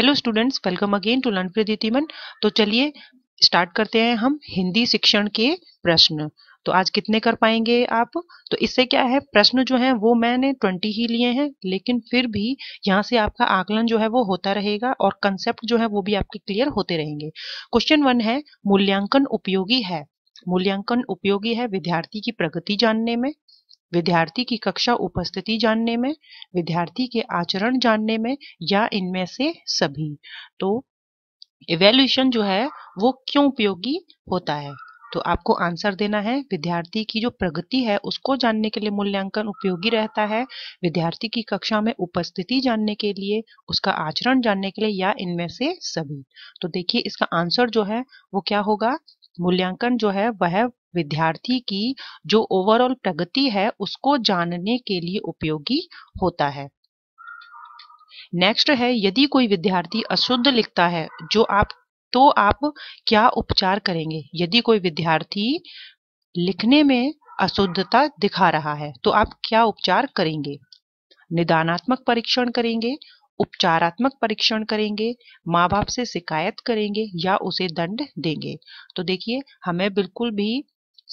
hello students welcome again to learn प्रदीतिमन तो चलिए स्टार्ट करते हैं हम हिंदी शिक्षण के प्रश्न तो आज कितने कर पाएंगे आप तो इससे क्या है प्रश्न जो है वो मैंने ट्वेंटी ही लिए हैं लेकिन फिर भी यहाँ से आपका आकलन जो है वो होता रहेगा और कंसेप्ट जो है वो भी आपके क्लियर होते रहेंगे क्वेश्चन वन है मूल्यांकन उपयोगी है मूल्यांकन उपयोगी है विद्यार्थी की प्रगति जानने में विद्यार्थी की कक्षा उपस्थिति जानने में विद्यार्थी के आचरण जानने में या इनमें से सभी तो इवेल्यूशन जो है वो क्यों उपयोगी होता है तो आपको आंसर देना है विद्यार्थी की जो प्रगति है उसको जानने के लिए मूल्यांकन उपयोगी रहता है विद्यार्थी की कक्षा में उपस्थिति जानने के लिए उसका आचरण जानने के लिए या इनमें से सभी तो देखिए इसका आंसर जो है वो क्या होगा मूल्यांकन जो है वह विद्यार्थी की जो ओवरऑल प्रगति है उसको जानने के लिए उपयोगी होता है नेक्स्ट है यदि कोई विद्यार्थी अशुद्ध लिखता है जो आप तो आप क्या उपचार करेंगे यदि कोई विद्यार्थी लिखने में अशुद्धता दिखा रहा है तो आप क्या उपचार करेंगे निदानात्मक परीक्षण करेंगे उपचारात्मक परीक्षण करेंगे माँ बाप से शिकायत करेंगे या उसे दंड देंगे तो देखिए हमें बिल्कुल भी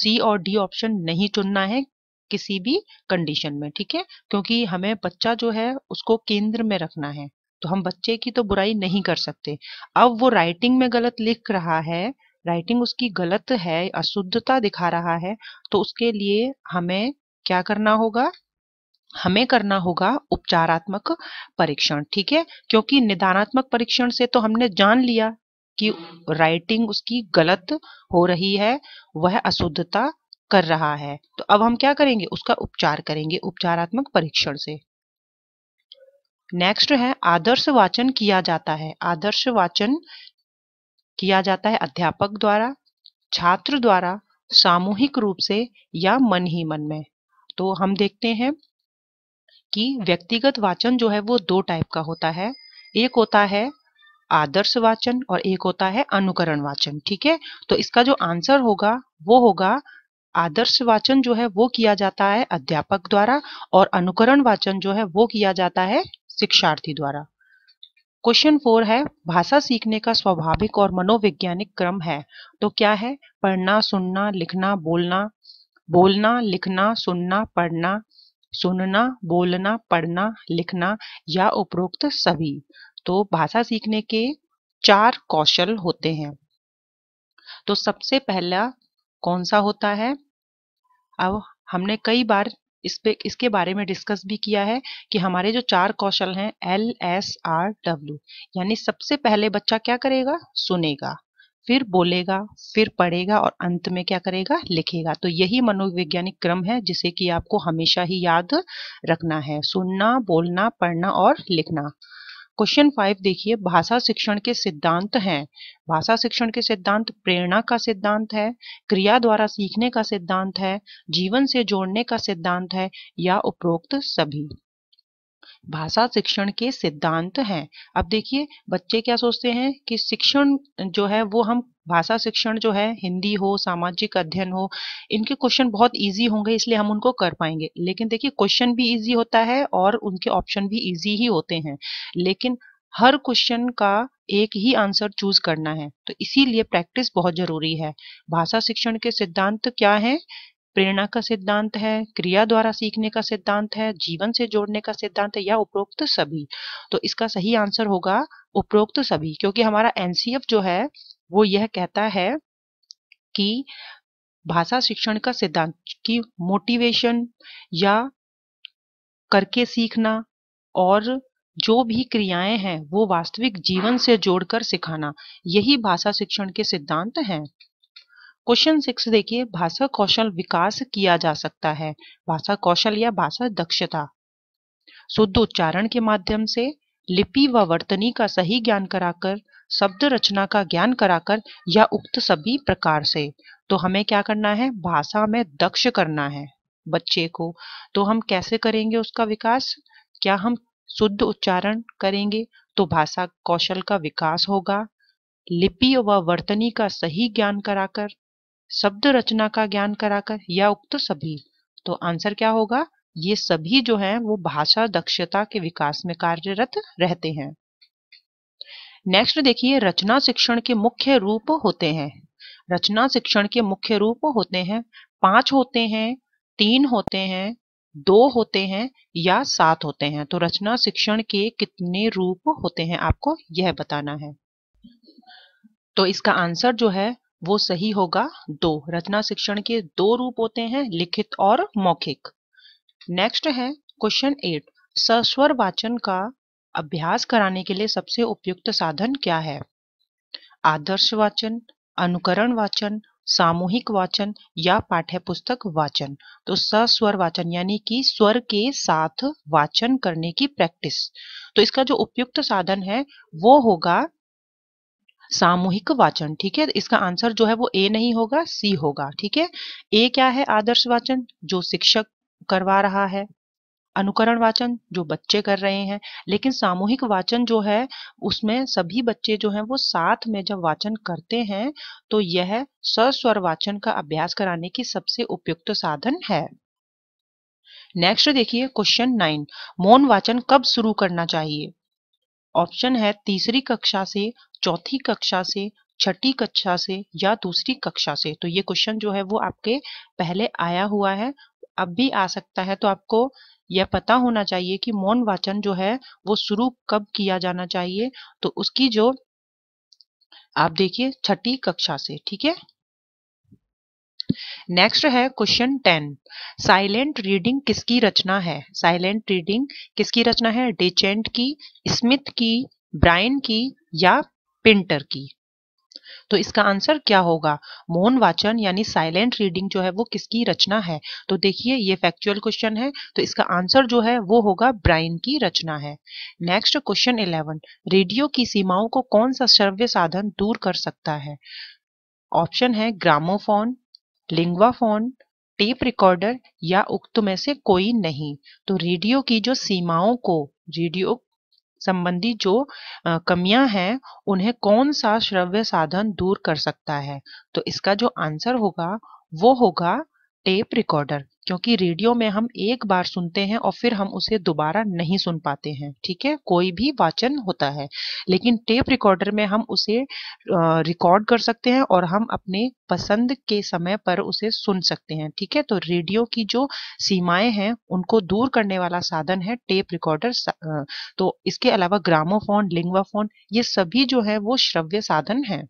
सी और डी ऑप्शन नहीं चुनना है किसी भी कंडीशन में ठीक है क्योंकि हमें बच्चा जो है उसको केंद्र में रखना है तो हम बच्चे की तो बुराई नहीं कर सकते अब वो राइटिंग में गलत लिख रहा है राइटिंग उसकी गलत है अशुद्धता दिखा रहा है तो उसके लिए हमें क्या करना होगा हमें करना होगा उपचारात्मक परीक्षण ठीक है क्योंकि निदानात्मक परीक्षण से तो हमने जान लिया कि राइटिंग उसकी गलत हो रही है वह अशुद्धता कर रहा है तो अब हम क्या करेंगे उसका उपचार करेंगे उपचारात्मक परीक्षण से नेक्स्ट है आदर्श वाचन किया जाता है आदर्श वाचन किया जाता है अध्यापक द्वारा छात्र द्वारा सामूहिक रूप से या मन ही मन में तो हम देखते हैं कि व्यक्तिगत वाचन जो है वो दो टाइप का होता है एक होता है आदर्श वाचन और एक होता है अनुकरण वाचन ठीक है तो इसका जो आंसर होगा वो होगा आदर्श वाचन जो है वो किया जाता है अध्यापक द्वारा और अनुकरण वाचन जो है वो किया जाता है शिक्षार्थी द्वारा क्वेश्चन फोर है भाषा सीखने का स्वाभाविक और मनोवैज्ञानिक क्रम है तो क्या है पढ़ना सुनना लिखना बोलना बोलना लिखना सुनना पढ़ना सुनना बोलना पढ़ना लिखना या उपरोक्त सभी दोस्तों भाषा सीखने के चार कौशल होते हैं तो सबसे पहला कौन सा होता है अब हमने कई बार इस पे इसके बारे में डिस्कस भी किया है कि हमारे जो चार कौशल हैं एल एस आर डब्ल्यू यानी सबसे पहले बच्चा क्या करेगा सुनेगा फिर बोलेगा फिर पढ़ेगा और अंत में क्या करेगा लिखेगा तो यही मनोवैज्ञानिक क्रम है जिसे कि आपको हमेशा ही याद रखना है सुनना बोलना पढ़ना और लिखना क्वेश्चन फाइव देखिए भाषा शिक्षण के सिद्धांत हैं भाषा शिक्षण के सिद्धांत प्रेरणा का सिद्धांत है क्रिया द्वारा सीखने का सिद्धांत है जीवन से जोड़ने का सिद्धांत है या उपरोक्त सभी भाषा शिक्षण के सिद्धांत हैं अब देखिए बच्चे क्या सोचते हैं कि शिक्षण जो है वो हम भाषा शिक्षण जो है हिंदी हो सामाजिक अध्ययन हो इनके क्वेश्चन बहुत इजी होंगे इसलिए हम उनको कर पाएंगे लेकिन देखिए क्वेश्चन भी इजी होता है और उनके ऑप्शन भी इजी ही होते हैं लेकिन हर क्वेश्चन का एक ही आंसर चूज करना है तो इसीलिए प्रैक्टिस बहुत जरूरी है भाषा शिक्षण के सिद्धांत क्या है प्रेरणा का सिद्धांत है क्रिया द्वारा सीखने का सिद्धांत है जीवन से जोड़ने का सिद्धांत है या उपरोक्त सभी तो इसका सही आंसर होगा उपरोक्त सभी क्योंकि हमारा एनसीएफ जो है वो यह कहता है कि भाषा शिक्षण का सिद्धांत की मोटिवेशन या करके सीखना और जो भी क्रियाएं हैं वो वास्तविक जीवन से जोड़कर सिखाना यही भाषा शिक्षण के सिद्धांत हैं क्वेश्चन सिक्स देखिए भाषा कौशल विकास किया जा सकता है भाषा कौशल या भाषा दक्षता शुद्ध उच्चारण के माध्यम से लिपि व वर्तनी का सही ज्ञान कराकर शब्द रचना का ज्ञान कराकर या उक्त सभी प्रकार से तो हमें क्या करना है भाषा में दक्ष करना है बच्चे को तो हम कैसे करेंगे उसका विकास क्या हम शुद्ध उच्चारण करेंगे तो भाषा कौशल का विकास होगा लिपि व वर्तनी का सही ज्ञान कराकर शब्द रचना का ज्ञान कराकर या उक्त सभी तो आंसर क्या होगा ये सभी जो हैं वो भाषा दक्षता के विकास में कार्यरत रहते हैं नेक्स्ट देखिए रचना शिक्षण के मुख्य रूप होते हैं रचना शिक्षण के मुख्य रूप होते हैं पांच होते हैं तीन होते हैं दो होते हैं या सात होते हैं तो रचना शिक्षण के कितने रूप होते हैं आपको यह बताना है तो इसका आंसर जो है वो सही होगा दो रचना शिक्षण के दो रूप होते हैं लिखित और मौखिक नेक्स्ट है क्वेश्चन एट सस्वर वाचन का अभ्यास कराने के लिए सबसे उपयुक्त साधन क्या है आदर्श वाचन अनुकरण वाचन सामूहिक वाचन या पाठ्य पुस्तक वाचन तो सस्वर वाचन यानी कि स्वर के साथ वाचन करने की प्रैक्टिस तो इसका जो उपयुक्त साधन है वो होगा सामूहिक वाचन ठीक है इसका आंसर जो है वो ए नहीं होगा सी होगा ठीक है ए क्या है आदर्श वाचन जो शिक्षक करवा रहा है अनुकरण वाचन जो बच्चे कर रहे हैं लेकिन सामूहिक वाचन जो है उसमें सभी बच्चे जो हैं वो साथ में जब वाचन करते हैं तो यह सस्वर वाचन का अभ्यास कराने की सबसे उपयुक्त साधन है नेक्स्ट देखिए क्वेश्चन नाइन मौन वाचन कब शुरू करना चाहिए ऑप्शन है तीसरी कक्षा से चौथी कक्षा से छठी कक्षा से या दूसरी कक्षा से तो ये क्वेश्चन जो है वो आपके पहले आया हुआ है अब भी आ सकता है तो आपको यह पता होना चाहिए कि मौन वाचन जो है वो शुरू कब किया जाना चाहिए तो उसकी जो आप देखिए छठी कक्षा से ठीक है नेक्स्ट है क्वेश्चन टेन साइलेंट रीडिंग किसकी रचना है साइलेंट रीडिंग किसकी रचना है डेचेंट की स्मिथ की ब्राइन की या पिंटर की तो इसका आंसर क्या होगा मौन वाचन यानी साइलेंट रीडिंग जो है वो किसकी रचना है तो देखिए ये फैक्चुअल क्वेश्चन है तो इसका आंसर जो है वो होगा ब्राइन की रचना है नेक्स्ट क्वेश्चन इलेवन रेडियो की सीमाओं को कौन सा श्रव्य साधन दूर कर सकता है ऑप्शन है ग्रामोफोन लिंग्वाफोन टेप रिकॉर्डर या उक्त में से कोई नहीं तो रेडियो की जो सीमाओं को रेडियो संबंधी जो कमियां हैं उन्हें कौन सा श्रव्य साधन दूर कर सकता है तो इसका जो आंसर होगा वो होगा टेप रिकॉर्डर क्योंकि रेडियो में हम एक बार सुनते हैं और फिर हम उसे दोबारा नहीं सुन पाते हैं ठीक है कोई भी वाचन होता है लेकिन टेप रिकॉर्डर में हम उसे रिकॉर्ड कर सकते हैं और हम अपने पसंद के समय पर उसे सुन सकते हैं ठीक है तो रेडियो की जो सीमाएं हैं उनको दूर करने वाला साधन है टेप रिकॉर्डर तो इसके अलावा ग्रामोफोन लिंग्वाफोन ये सभी जो है वो श्रव्य साधन है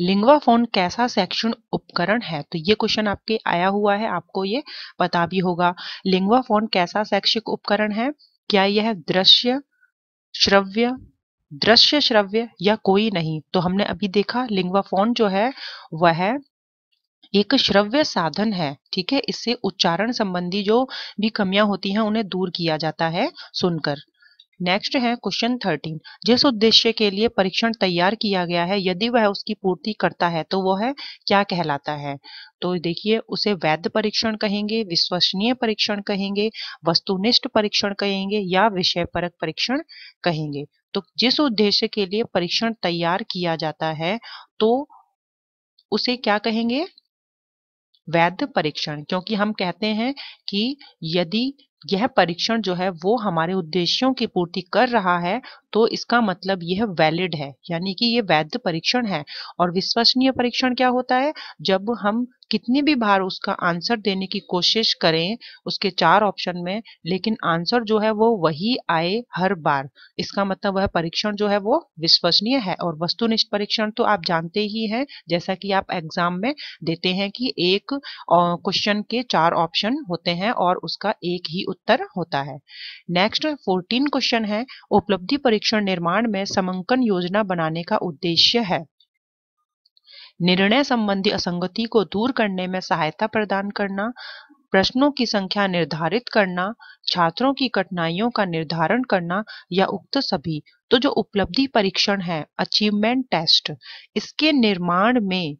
लिंगवा फोन कैसा शैक्षण उपकरण है तो ये क्वेश्चन आपके आया हुआ है आपको ये पता भी होगा लिंगवा फोन कैसा शैक्षिक उपकरण है क्या यह दृश्य श्रव्य दृश्य श्रव्य या कोई नहीं तो हमने अभी देखा लिंगवा फोन जो है वह है एक श्रव्य साधन है ठीक है इससे उच्चारण संबंधी जो भी कमियां होती हैं उन्हें दूर किया जाता है सुनकर नेक्स्ट है क्वेश्चन थर्टीन जिस उद्देश्य के लिए परीक्षण तैयार किया गया है यदि वह उसकी पूर्ति करता है तो वह क्या कहलाता है तो देखिए उसे वैध परीक्षण कहेंगे विश्वसनीय परीक्षण कहेंगे वस्तुनिष्ठ परीक्षण कहेंगे या विषय परक परीक्षण कहेंगे तो जिस उद्देश्य के लिए परीक्षण तैयार किया जाता है तो उसे क्या कहेंगे वैध परीक्षण क्योंकि हम कहते हैं कि यदि यह परीक्षण जो है वो हमारे उद्देश्यों की पूर्ति कर रहा है तो इसका मतलब यह वैलिड है यानी कि यह वैध परीक्षण है और विश्वसनीय परीक्षण क्या होता है जब हम कितनी भी बार उसका आंसर देने की कोशिश करें उसके चार ऑप्शन में लेकिन आंसर जो है वो वही आए हर बार इसका मतलब वह परीक्षण जो है वो विश्वसनीय है और वस्तुनिष्ठ परीक्षण तो आप जानते ही हैं जैसा कि आप एग्जाम में देते हैं कि एक क्वेश्चन के चार ऑप्शन होते हैं और उसका एक ही उत्तर होता है नेक्स्ट फोर्टीन क्वेश्चन है उपलब्धि परीक्षण निर्माण में समंकन योजना बनाने का उद्देश्य है निर्णय संबंधी असंगति को दूर करने में सहायता प्रदान करना प्रश्नों की संख्या निर्धारित करना छात्रों की कठिनाइयों का निर्धारण करना या उक्त सभी तो जो उपलब्धि परीक्षण है अचीवमेंट टेस्ट इसके निर्माण में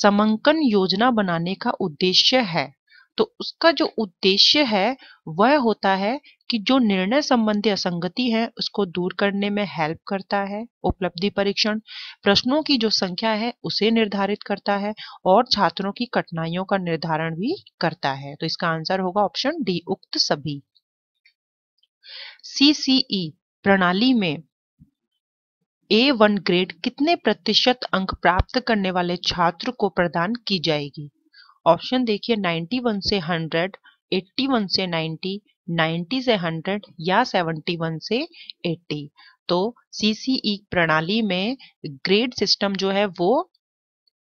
समंकन योजना बनाने का उद्देश्य है तो उसका जो उद्देश्य है वह होता है कि जो निर्णय संबंधी असंगति है उसको दूर करने में हेल्प करता है उपलब्धि परीक्षण प्रश्नों की जो संख्या है उसे निर्धारित करता है और छात्रों की कठिनाइयों का निर्धारण भी करता है तो इसका आंसर होगा ऑप्शन डी उक्त सभी सीसीई e, प्रणाली में ए वन ग्रेड कितने प्रतिशत अंक प्राप्त करने वाले छात्र को प्रदान की जाएगी ऑप्शन देखिए 91 से 100, 81 से 90, 90 से 100 या 71 से 80 तो सीसीई e प्रणाली में ग्रेड सिस्टम जो है वो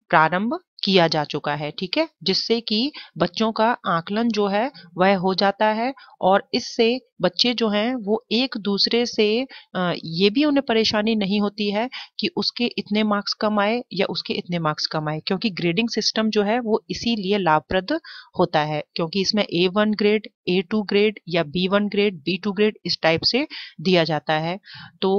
प्रारंभ किया जा चुका है ठीक है जिससे कि बच्चों का आकलन जो है वह हो जाता है और इससे बच्चे जो हैं वो एक दूसरे से ये भी उन्हें परेशानी नहीं होती है कि उसके इतने मार्क्स कम आए या उसके इतने मार्क्स कम आए क्योंकि ग्रेडिंग सिस्टम जो है वो इसीलिए लाभप्रद होता है क्योंकि इसमें A one grade A two grade या B one grade B two grade इस टाइप से दिया जाता है तो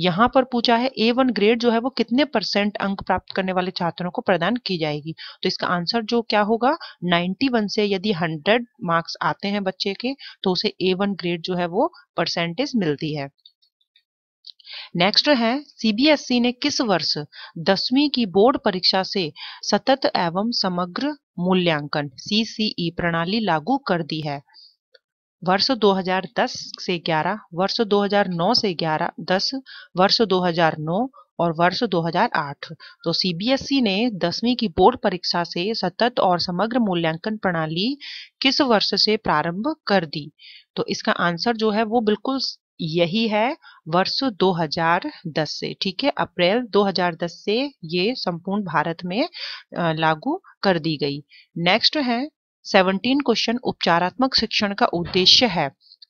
यहाँ पर पूछा है ए वन ग्रेड जो है वो कितने परसेंट अंक प्राप्त करने वाले छात्रों को प्रदान की जाएगी तो इसका आंसर जो क्या होगा 91 से यदि 100 मार्क्स आते हैं बच्चे के तो उसे ए वन ग्रेड जो है वो परसेंटेज मिलती है नेक्स्ट है सीबीएसई e ने किस वर्ष दसवीं की बोर्ड परीक्षा से सतत एवं समग्र मूल्यांकन सीसीई e प्रणाली लागू कर दी है वर्ष 2010 से 11, वर्ष 2009 से 11, 10, वर्ष 2009 और वर्ष 2008 तो सीबीएसई e ने दसवीं की बोर्ड परीक्षा से सतत और समग्र मूल्यांकन प्रणाली किस वर्ष से प्रारंभ कर दी तो इसका आंसर जो है वो बिल्कुल यही है वर्ष 2010 से ठीक है अप्रैल 2010 से ये संपूर्ण भारत में लागू कर दी गई नेक्स्ट है सेवनटीन क्वेश्चन उपचारात्मक शिक्षण का उद्देश्य है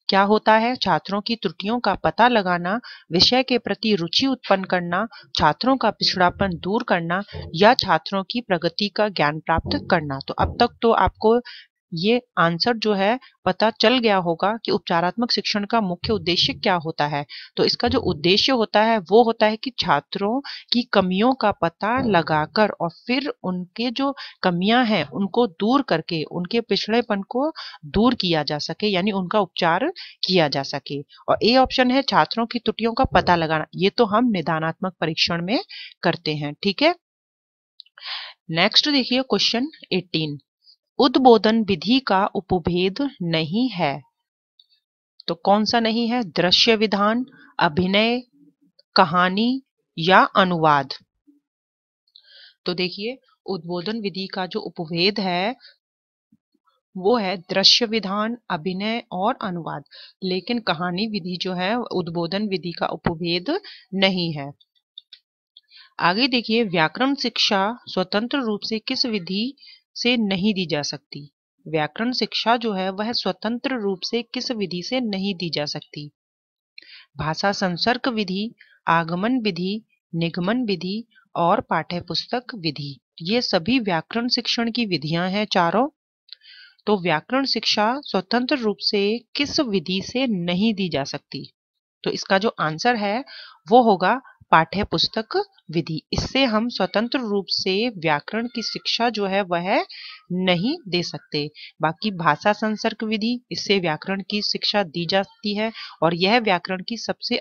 क्या होता है छात्रों की त्रुटियों का पता लगाना विषय के प्रति रुचि उत्पन्न करना छात्रों का पिछड़ापन दूर करना या छात्रों की प्रगति का ज्ञान प्राप्त करना तो अब तक तो आपको ये आंसर जो है पता चल गया होगा कि उपचारात्मक शिक्षण का मुख्य उद्देश्य क्या होता है तो इसका जो उद्देश्य होता है वो होता है कि छात्रों की कमियों का पता लगाकर और फिर उनके जो कमियां हैं उनको दूर करके उनके पिछड़ेपन को दूर किया जा सके यानी उनका उपचार किया जा सके और ए ऑप्शन है छात्रों की त्रुटियों का पता लगाना ये तो हम निदानात्मक परीक्षण में करते हैं ठीक है नेक्स्ट देखिए क्वेश्चन एटीन उद्बोधन विधि का उपभेद नहीं है तो कौन सा नहीं है दृश्य विधान अभिनय कहानी या अनुवाद तो देखिए उद्बोधन विधि का जो उपभेद है वो है दृश्य विधान अभिनय और अनुवाद लेकिन कहानी विधि जो है उद्बोधन विधि का उपभेद नहीं है आगे देखिए व्याकरण शिक्षा स्वतंत्र रूप से किस विधि से नहीं दी जा सकती व्याकरण शिक्षा जो है वह स्वतंत्र रूप से किस विधि से नहीं दी जा सकती भाषा संसर्ग विधि आगमन विधि निगमन विधि और पाठ्यपुस्तक विधि ये सभी व्याकरण शिक्षण की विधियां हैं चारों तो व्याकरण शिक्षा स्वतंत्र रूप से किस विधि से नहीं दी जा सकती तो इसका जो आंसर है वो होगा पाठ्य पुस्तक विधि इससे हम स्वतंत्र रूप से व्याकरण की शिक्षा जो है वह नहीं दे सकते बाकी भाषा संसर्ग विधि इससे व्याकरण की शिक्षा दी जाती है और यह व्याकरण की सबसे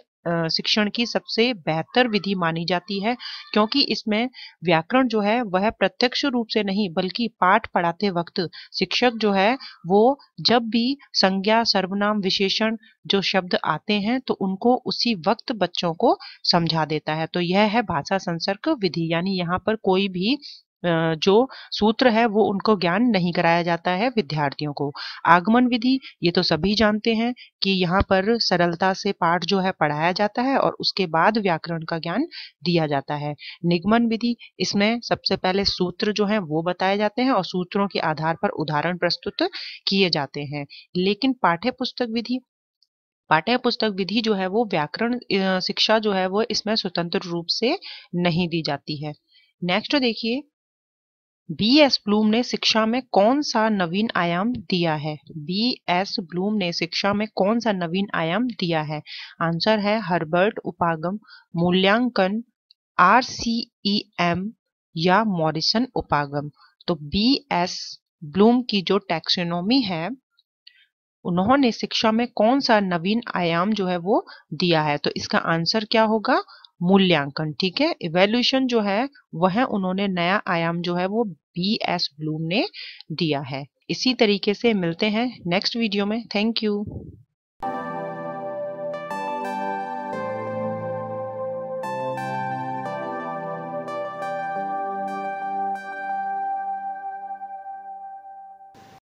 शिक्षण की सबसे बेहतर विधि मानी जाती है क्योंकि इसमें व्याकरण जो है वह प्रत्यक्ष रूप से नहीं बल्कि पाठ पढ़ाते वक्त शिक्षक जो है वो जब भी संज्ञा सर्वनाम विशेषण जो शब्द आते हैं तो उनको उसी वक्त बच्चों को समझा देता है तो यह है भाषा संसर्ग विधि यानी यहाँ पर कोई भी जो सूत्र है वो उनको ज्ञान नहीं कराया जाता है विद्यार्थियों को आगमन विधि ये तो सभी जानते हैं कि यहाँ पर सरलता से पाठ जो है पढ़ाया जाता है और उसके बाद व्याकरण का ज्ञान दिया जाता है निगमन विधि इसमें सबसे पहले सूत्र जो है वो बताए जाते हैं और सूत्रों के आधार पर उदाहरण प्रस्तुत किए जाते हैं लेकिन पाठ्य विधि पाठ्य पुस्तक विधि जो है वो व्याकरण शिक्षा जो है वो इसमें स्वतंत्र रूप से नहीं दी जाती है नेक्स्ट देखिए बी एस ब्लूम ने शिक्षा में कौन सा नवीन आयाम दिया है बी एस ब्लूम ने शिक्षा में कौन सा नवीन आयाम दिया है आंसर है हर्बर्ट उपागम मूल्यांकन आर सी ई एम या मॉरिसन उपागम तो बी एस ब्लूम की जो टैक्सोनॉमी है उन्होंने शिक्षा में कौन सा नवीन आयाम जो है वो दिया है तो इसका आंसर क्या होगा मूल्यांकन ठीक है इवेल्यूशन जो है वह उन्होंने नया आयाम जो है वो बी एस ब्लूम ने दिया है इसी तरीके से मिलते हैं नेक्स्ट वीडियो में थैंक यू